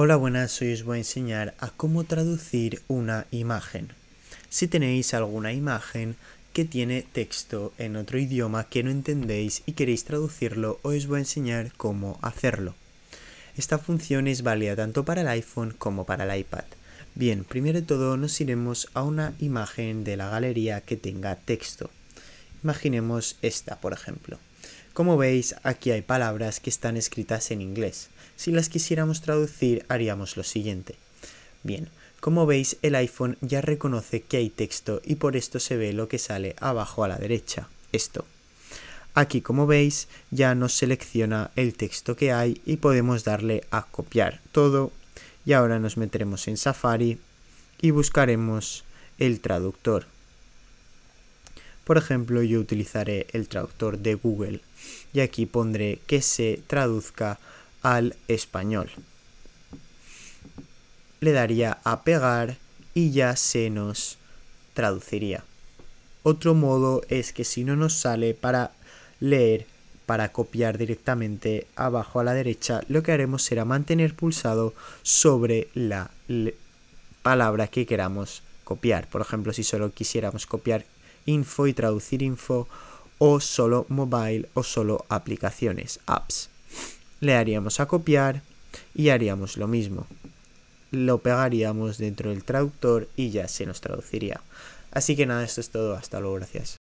Hola, buenas, hoy os voy a enseñar a cómo traducir una imagen. Si tenéis alguna imagen que tiene texto en otro idioma que no entendéis y queréis traducirlo, hoy os voy a enseñar cómo hacerlo. Esta función es válida tanto para el iPhone como para el iPad. Bien, primero de todo nos iremos a una imagen de la galería que tenga texto. Imaginemos esta, por ejemplo. Como veis, aquí hay palabras que están escritas en inglés. Si las quisiéramos traducir, haríamos lo siguiente. Bien, como veis, el iPhone ya reconoce que hay texto y por esto se ve lo que sale abajo a la derecha, esto. Aquí, como veis, ya nos selecciona el texto que hay y podemos darle a copiar todo. Y ahora nos meteremos en Safari y buscaremos el traductor. Por ejemplo, yo utilizaré el traductor de Google y aquí pondré que se traduzca al español. Le daría a pegar y ya se nos traduciría. Otro modo es que si no nos sale para leer, para copiar directamente abajo a la derecha, lo que haremos será mantener pulsado sobre la palabra que queramos copiar. Por ejemplo, si solo quisiéramos copiar info y traducir info o solo mobile o solo aplicaciones, apps. Le haríamos a copiar y haríamos lo mismo. Lo pegaríamos dentro del traductor y ya se nos traduciría. Así que nada, esto es todo. Hasta luego, gracias.